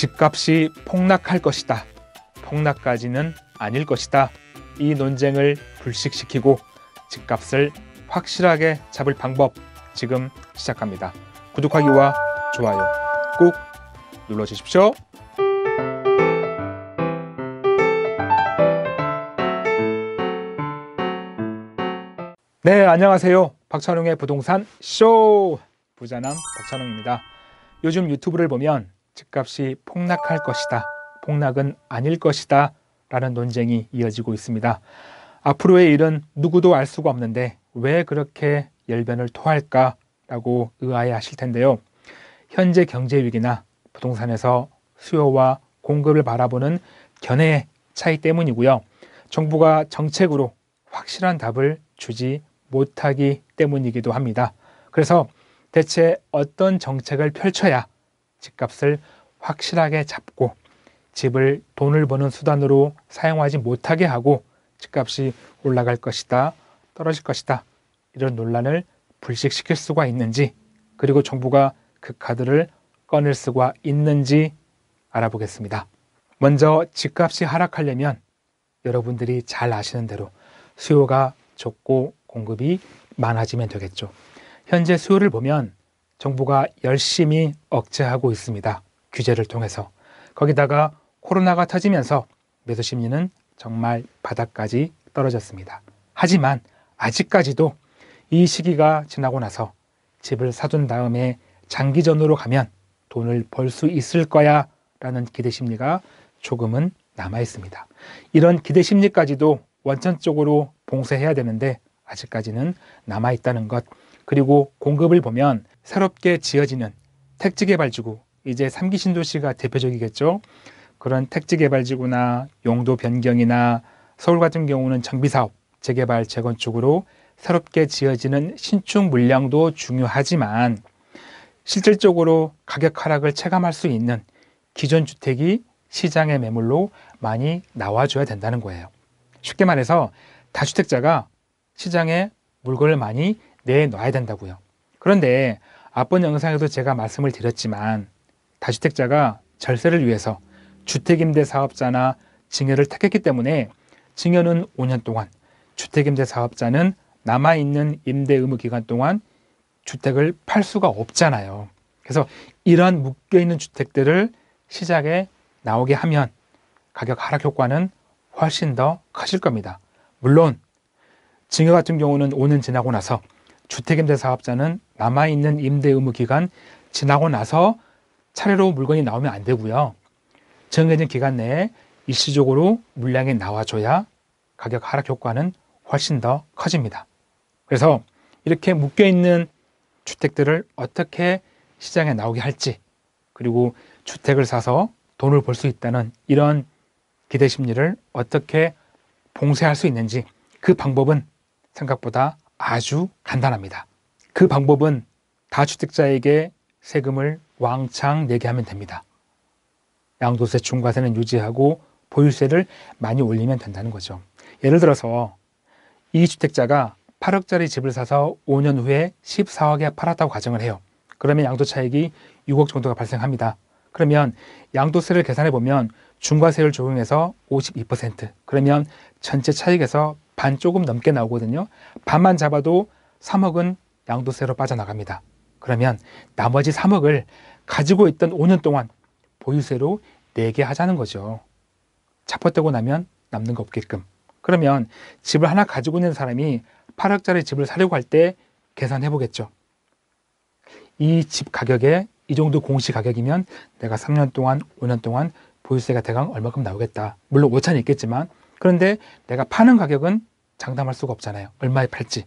집값이 폭락할 것이다. 폭락까지는 아닐 것이다. 이 논쟁을 불식시키고 집값을 확실하게 잡을 방법 지금 시작합니다. 구독하기와 좋아요 꼭 눌러주십시오. 네, 안녕하세요. 박찬웅의 부동산 쇼! 부자남 박찬웅입니다. 요즘 유튜브를 보면 집값이 폭락할 것이다. 폭락은 아닐 것이다. 라는 논쟁이 이어지고 있습니다. 앞으로의 일은 누구도 알 수가 없는데 왜 그렇게 열변을 토할까? 라고 의아해 하실 텐데요. 현재 경제 위기나 부동산에서 수요와 공급을 바라보는 견해의 차이 때문이고요. 정부가 정책으로 확실한 답을 주지 못하기 때문이기도 합니다. 그래서 대체 어떤 정책을 펼쳐야 집값을 확실하게 잡고 집을 돈을 버는 수단으로 사용하지 못하게 하고 집값이 올라갈 것이다, 떨어질 것이다. 이런 논란을 불식시킬 수가 있는지, 그리고 정부가 그 카드를 꺼낼 수가 있는지 알아보겠습니다. 먼저 집값이 하락하려면 여러분들이 잘 아시는 대로 수요가 적고 공급이 많아지면 되겠죠. 현재 수요를 보면 정부가 열심히 억제하고 있습니다. 규제를 통해서. 거기다가 코로나가 터지면서 매수 심리는 정말 바닥까지 떨어졌습니다. 하지만 아직까지도 이 시기가 지나고 나서 집을 사둔 다음에 장기전으로 가면 돈을 벌 수 있을 거야 라는 기대 심리가 조금은 남아 있습니다. 이런 기대 심리까지도 원천적으로 봉쇄해야 되는데 아직까지는 남아 있다는 것. 그리고 공급을 보면 새롭게 지어지는 택지개발지구, 이제 삼기 신도시가 대표적이겠죠. 그런 택지개발지구나 용도 변경이나 서울 같은 경우는 정비사업, 재개발, 재건축으로 새롭게 지어지는 신축 물량도 중요하지만 실질적으로 가격 하락을 체감할 수 있는 기존 주택이 시장의 매물로 많이 나와줘야 된다는 거예요. 쉽게 말해서 다주택자가 시장에 물건을 많이 내놔야 된다고요. 그런데 앞번 영상에도 제가 말씀을 드렸지만 다주택자가 절세를 위해서 주택임대 사업자나 증여를 택했기 때문에 증여는 5년 동안, 주택임대 사업자는 남아있는 임대 의무 기간 동안 주택을 팔 수가 없잖아요. 그래서 이러한 묶여있는 주택들을 시작에 나오게 하면 가격 하락 효과는 훨씬 더 커질 겁니다. 물론 증여 같은 경우는 5년 지나고 나서 주택임대 사업자는 남아있는 임대 의무 기간 지나고 나서 차례로 물건이 나오면 안 되고요. 정해진 기간 내에 일시적으로 물량이 나와줘야 가격 하락 효과는 훨씬 더 커집니다. 그래서 이렇게 묶여있는 주택들을 어떻게 시장에 나오게 할지, 그리고 주택을 사서 돈을 벌 수 있다는 이런 기대 심리를 어떻게 봉쇄할 수 있는지 그 방법은 생각보다 아주 간단합니다. 그 방법은 다주택자에게 세금을 왕창 내게 하면 됩니다. 양도세, 중과세는 유지하고 보유세를 많이 올리면 된다는 거죠. 예를 들어서 이 주택자가 8억짜리 집을 사서 5년 후에 14억에 팔았다고 가정을 해요. 그러면 양도 차익이 6억 정도가 발생합니다. 그러면 양도세를 계산해 보면 중과세율 적용해서 52% 그러면 전체 차익에서 반 조금 넘게 나오거든요. 반만 잡아도 3억은 양도세로 빠져나갑니다. 그러면 나머지 3억을 가지고 있던 5년 동안 보유세로 내게 하자는 거죠. 잡아떼고 나면 남는 거 없게끔. 그러면 집을 하나 가지고 있는 사람이 8억짜리 집을 사려고 할 때 계산해 보겠죠. 이 집 가격에 이 정도 공시 가격이면 내가 3년 동안, 5년 동안 보유세가 대강 얼마큼 나오겠다. 물론 오차는 있겠지만 그런데 내가 파는 가격은 장담할 수가 없잖아요. 얼마에 팔지.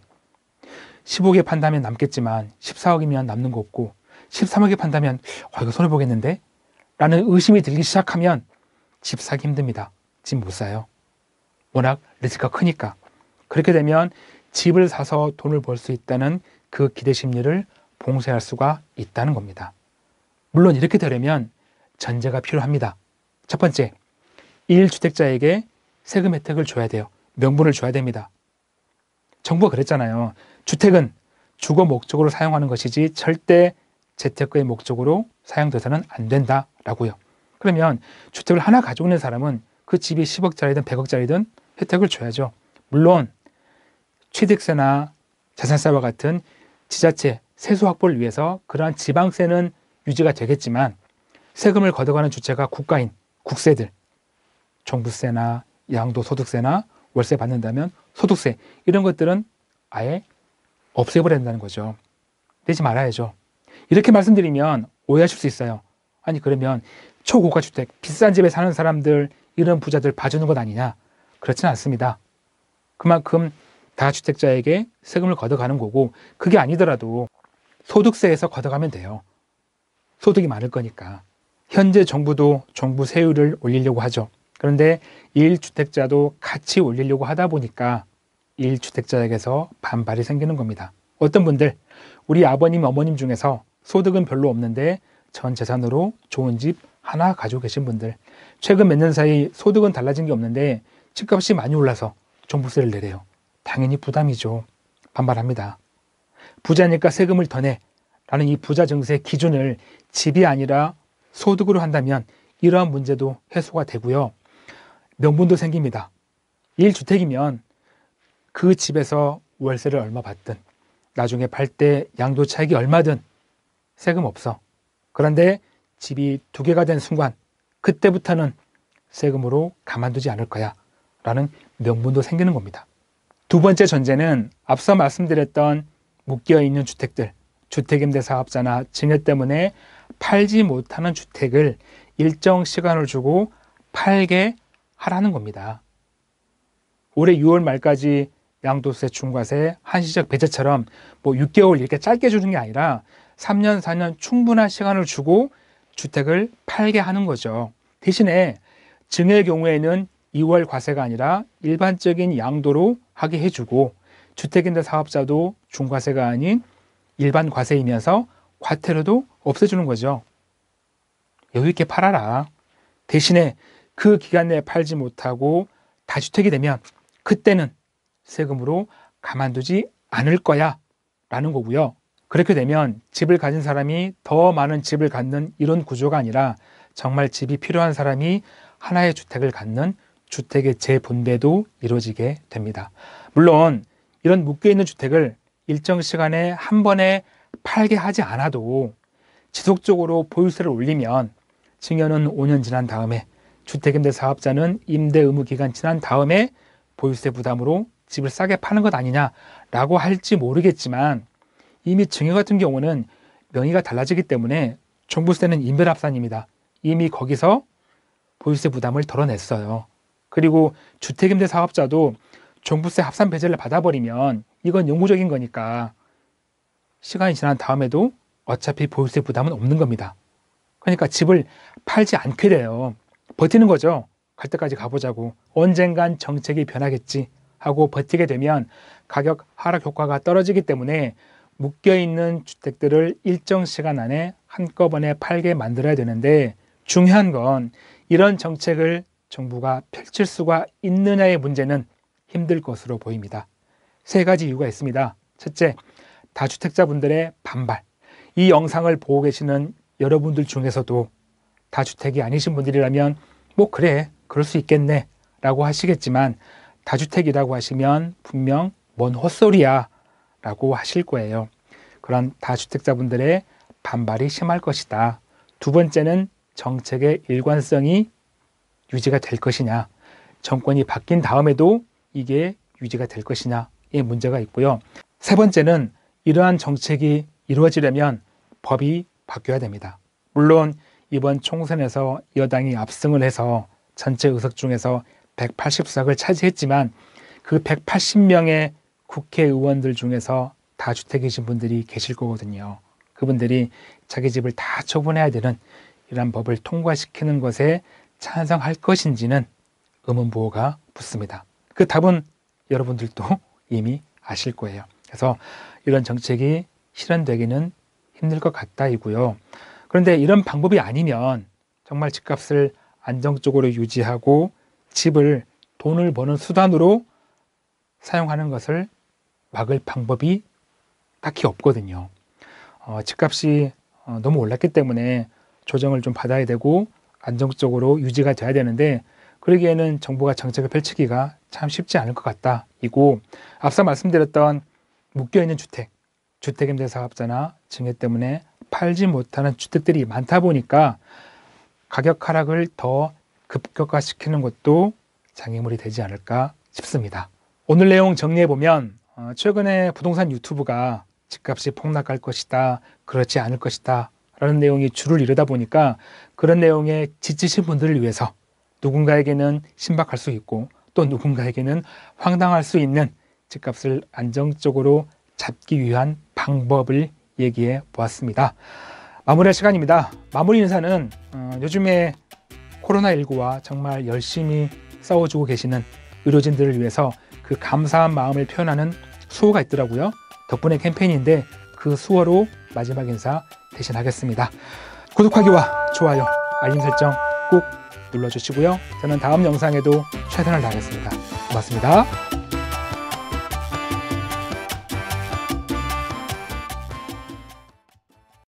15억에 판다면 남겠지만 14억이면 남는 거 없고 13억에 판다면 아 이거 손해보겠는데? 라는 의심이 들기 시작하면 집 사기 힘듭니다. 집 못 사요. 워낙 리스크가 크니까. 그렇게 되면 집을 사서 돈을 벌 수 있다는 그 기대 심리를 봉쇄할 수가 있다는 겁니다. 물론 이렇게 되려면 전제가 필요합니다. 첫 번째, 1주택자에게 세금 혜택을 줘야 돼요. 명분을 줘야 됩니다. 정부가 그랬잖아요. 주택은 주거 목적으로 사용하는 것이지 절대 재테크의 목적으로 사용돼서는 안 된다라고요. 그러면 주택을 하나 가지고 있는 사람은 그 집이 10억짜리든 100억짜리든 혜택을 줘야죠. 물론 취득세나 자산세와 같은 지자체 세수 확보를 위해서 그러한 지방세는 유지가 되겠지만 세금을 걷어가는 주체가 국가인 국세들, 종부세나 양도소득세나 월세 받는다면 소득세 이런 것들은 아예 없애버린다는 거죠. 되지 말아야죠. 이렇게 말씀드리면 오해하실 수 있어요. 아니 그러면 초고가 주택 비싼 집에 사는 사람들 이런 부자들 봐주는 것 아니냐? 그렇진 않습니다. 그만큼 다주택자에게 세금을 걷어가는 거고 그게 아니더라도 소득세에서 걷어가면 돼요. 소득이 많을 거니까. 현재 정부도 정부 세율을 올리려고 하죠. 그런데 1주택자도 같이 올리려고 하다 보니까 1주택자에게서 반발이 생기는 겁니다. 어떤 분들, 우리 아버님, 어머님 중에서 소득은 별로 없는데 전 재산으로 좋은 집 하나 가지고 계신 분들, 최근 몇 년 사이 소득은 달라진 게 없는데 집값이 많이 올라서 종부세를 내래요. 당연히 부담이죠. 반발합니다. 부자니까 세금을 더 내. 라는 이 부자 증세 기준을 집이 아니라 소득으로 한다면 이러한 문제도 해소가 되고요. 명분도 생깁니다. 1주택이면 그 집에서 월세를 얼마 받든 나중에 팔 때 양도 차익이 얼마든 세금 없어. 그런데 집이 두 개가 된 순간 그때부터는 세금으로 가만두지 않을 거야 라는 명분도 생기는 겁니다. 두 번째 전제는 앞서 말씀드렸던 묶여 있는 주택들, 주택임대 사업자나 증여 때문에 팔지 못하는 주택을 일정 시간을 주고 팔게 하라는 겁니다. 올해 6월 말까지 양도세, 중과세, 한시적 배제처럼 뭐 6개월 이렇게 짧게 주는 게 아니라 3년, 4년 충분한 시간을 주고 주택을 팔게 하는 거죠. 대신에 증의 경우에는 2월 과세가 아니라 일반적인 양도로 하게 해주고 주택임대 사업자도 중과세가 아닌 일반 과세이면서 과태료도 없애주는 거죠. 여유 있게 팔아라. 대신에 그 기간 내에 팔지 못하고 다주택이 되면 그때는 세금으로 가만두지 않을 거야 라는 거고요. 그렇게 되면 집을 가진 사람이 더 많은 집을 갖는 이런 구조가 아니라 정말 집이 필요한 사람이 하나의 주택을 갖는 주택의 재분배도 이루어지게 됩니다. 물론 이런 묶여있는 주택을 일정 시간에 한 번에 팔게 하지 않아도 지속적으로 보유세를 올리면 증여는 5년 지난 다음에 주택임대 사업자는 임대 의무 기간 지난 다음에 보유세 부담으로 집을 싸게 파는 것 아니냐라고 할지 모르겠지만 이미 증여 같은 경우는 명의가 달라지기 때문에 종부세는 인별합산입니다. 이미 거기서 보유세 부담을 덜어냈어요. 그리고 주택임대 사업자도 종부세 합산 배제를 받아버리면 이건 영구적인 거니까 시간이 지난 다음에도 어차피 보유세 부담은 없는 겁니다. 그러니까 집을 팔지 않게 돼요. 버티는 거죠. 갈 때까지 가보자고 언젠간 정책이 변하겠지 하고 버티게 되면 가격 하락 효과가 떨어지기 때문에 묶여있는 주택들을 일정 시간 안에 한꺼번에 팔게 만들어야 되는데 중요한 건 이런 정책을 정부가 펼칠 수가 있느냐의 문제는 힘들 것으로 보입니다. 세 가지 이유가 있습니다. 첫째, 다주택자분들의 반발. 이 영상을 보고 계시는 여러분들 중에서도 다주택이 아니신 분들이라면 뭐 그래 그럴 수 있겠네 라고 하시겠지만 다주택이라고 하시면 분명 뭔 헛소리야 라고 하실 거예요. 그런 다주택자분들의 반발이 심할 것이다. 두 번째는 정책의 일관성이 유지가 될 것이냐 정권이 바뀐 다음에도 이게 유지가 될 것이냐의 문제가 있고요. 세 번째는 이러한 정책이 이루어지려면 법이 바뀌어야 됩니다. 물론 이번 총선에서 여당이 압승을 해서 전체 의석 중에서 180석을 차지했지만 그 180명의 국회의원들 중에서 다주택이신 분들이 계실 거거든요. 그분들이 자기 집을 다 처분해야 되는 이러한 법을 통과시키는 것에 찬성할 것인지는 의문부호가 붙습니다. 그 답은 여러분들도 이미 아실 거예요. 그래서 이런 정책이 실현되기는 힘들 것 같다이고요. 그런데 이런 방법이 아니면 정말 집값을 안정적으로 유지하고 집을 돈을 버는 수단으로 사용하는 것을 막을 방법이 딱히 없거든요. 어, 집값이 어, 너무 올랐기 때문에 조정을 좀 받아야 되고 안정적으로 유지가 돼야 되는데 그러기에는 정부가 정책을 펼치기가 참 쉽지 않을 것 같다. 이고 앞서 말씀드렸던 묶여있는 주택, 주택임대사업자나 증여 때문에 팔지 못하는 주택들이 많다 보니까 가격 하락을 더 급격화시키는 것도 장애물이 되지 않을까 싶습니다. 오늘 내용 정리해보면 어, 최근에 부동산 유튜브가 집값이 폭락할 것이다, 그렇지 않을 것이다 라는 내용이 줄을 이루다 보니까 그런 내용에 지치신 분들을 위해서 누군가에게는 신박할 수 있고 또 누군가에게는 황당할 수 있는 집값을 안정적으로 잡기 위한 방법을 얘기해 보았습니다. 마무리할 시간입니다. 마무리 인사는 어, 요즘에 코로나19와 정말 열심히 싸워주고 계시는 의료진들을 위해서 그 감사한 마음을 표현하는 수호가 있더라고요. 덕분에 캠페인인데 그 수호로 마지막 인사 대신하겠습니다. 구독하기와 좋아요, 알림 설정 꼭 눌러주시고요. 저는 다음 영상에도 최선을 다하겠습니다. 고맙습니다.